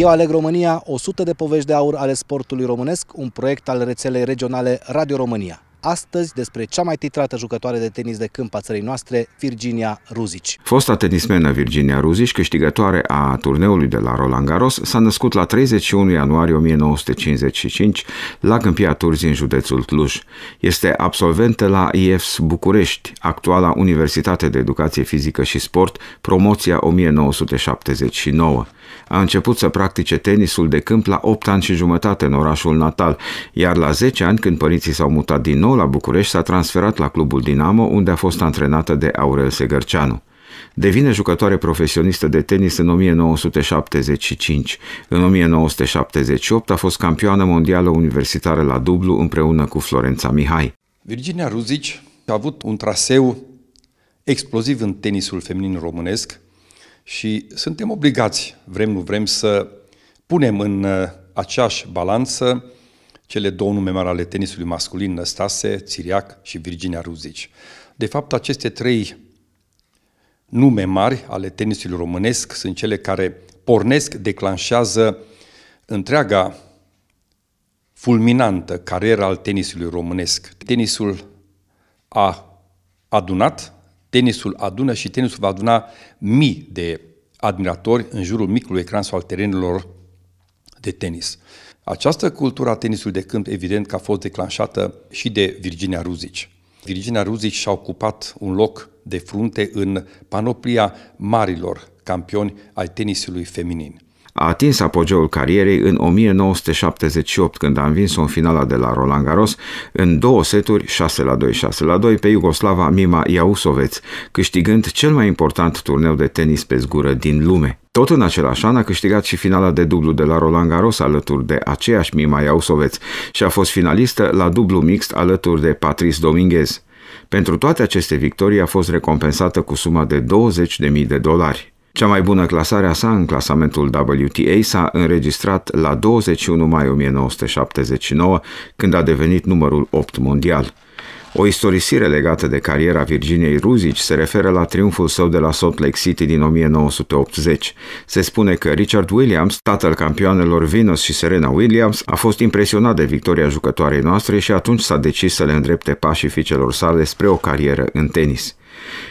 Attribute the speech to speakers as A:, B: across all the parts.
A: Eu aleg România, 100 de povești de aur ale sportului românesc, un proiect al rețelei regionale Radio România astăzi despre cea mai titrată jucătoare de tenis de câmp a țării noastre, Virginia
B: Ruzici. Fosta tenismenă Virginia Ruzici, câștigătoare a turneului de la Roland Garros, s-a născut la 31 ianuarie 1955 la Câmpia Turzi în județul Cluj. Este absolventă la IFS București, actuala Universitate de Educație Fizică și Sport, promoția 1979. A început să practice tenisul de câmp la 8 ani și jumătate în orașul natal, iar la 10 ani, când părinții s-au mutat din nou, nou la București s-a transferat la clubul Dinamo, unde a fost antrenată de Aurel Segărceanu. Devine jucătoare profesionistă de tenis în 1975. În 1978 a fost campioană mondială universitară la dublu împreună cu Florența Mihai.
C: Virginia Ruzici a avut un traseu exploziv în tenisul feminin românesc și suntem obligați, vrem nu vrem, să punem în uh, aceeași balanță cele două nume mari ale tenisului masculin, Năstase, Țiriac și Virginia Ruzici. De fapt, aceste trei nume mari ale tenisului românesc sunt cele care pornesc, declanșează întreaga fulminantă carieră al tenisului românesc. Tenisul a adunat, tenisul adună și tenisul va aduna mii de admiratori în jurul micului ecran sau al terenelor de tenis. Această cultură a tenisului de câmp, evident că a fost declanșată și de Virginia Ruzici. Virginia Ruzici și-a ocupat un loc de frunte în panoplia marilor campioni ai tenisului feminin
B: a atins apogeul carierei în 1978, când a învins-o în finala de la Roland Garros în două seturi, 6 la 2, 6 la 2, pe Iugoslava Mima Iausoveț, câștigând cel mai important turneu de tenis pe zgură din lume. Tot în același an a câștigat și finala de dublu de la Roland Garros alături de aceeași Mima Iausoveț și a fost finalistă la dublu mixt alături de Patrice Dominguez. Pentru toate aceste victorii a fost recompensată cu suma de 20.000 de dolari. Cea mai bună clasare a sa în clasamentul WTA s-a înregistrat la 21 mai 1979, când a devenit numărul 8 mondial. O istorisire legată de cariera Virginiei Ruzici se referă la triumful său de la Salt Lake City din 1980. Se spune că Richard Williams, tatăl campioanelor Venus și Serena Williams, a fost impresionat de victoria jucătoarei noastre și atunci s-a decis să le îndrepte pașii fiicelor sale spre o carieră în tenis.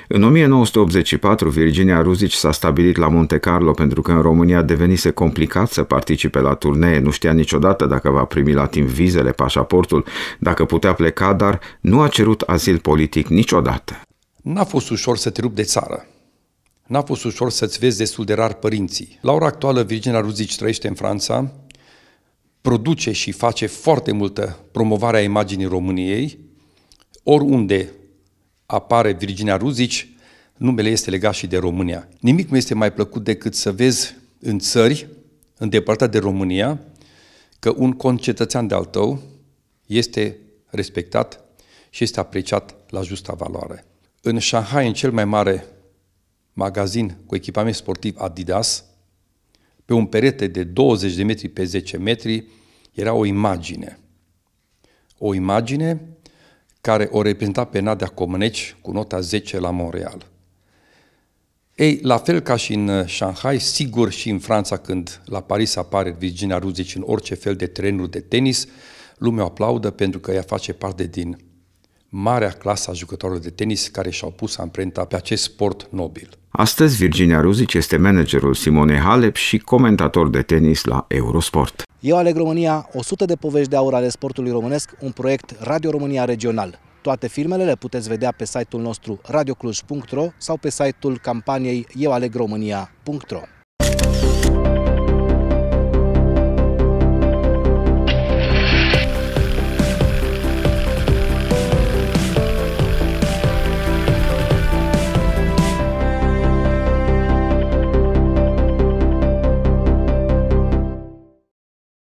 B: În 1984, Virginia Ruzic s-a stabilit la Monte Carlo pentru că în România devenise complicat să participe la turnee, nu știa niciodată dacă va primi la timp vizele, pașaportul, dacă putea pleca, dar nu a cerut azil politic niciodată.
C: N-a fost ușor să te rup de țară. N-a fost ușor să-ți vezi destul de rar părinții. La ora actuală, Virginia Ruzic trăiește în Franța, produce și face foarte multă promovarea imaginii României, oriunde apare Virginia Ruzici, numele este legat și de România. Nimic nu este mai plăcut decât să vezi în țări îndepărtate de România că un concetățean de-al tău este respectat și este apreciat la justa valoare. În Shanghai, în cel mai mare magazin cu echipament sportiv Adidas, pe un perete de 20 de metri pe 10 metri, era o imagine. O imagine care o reprezenta pe Nadia Comăneci cu nota 10 la Montreal. Ei, la fel ca și în uh, Shanghai, sigur și în Franța când la Paris apare Virginia Ruzici în orice fel de trenuri de tenis, lumea aplaudă pentru că ea face parte din marea clasă a jucătorilor de tenis care și-au pus amprenta pe acest sport nobil.
B: Astăzi, Virginia Ruzic este managerul Simone Halep și comentator de tenis la Eurosport.
C: Eu
A: aleg România, 100 de povești de aur ale sportului românesc, un proiect Radio România Regional. Toate filmele le puteți vedea pe site-ul nostru radiocluj.ro sau pe site-ul campaniei eualegromânia.ro.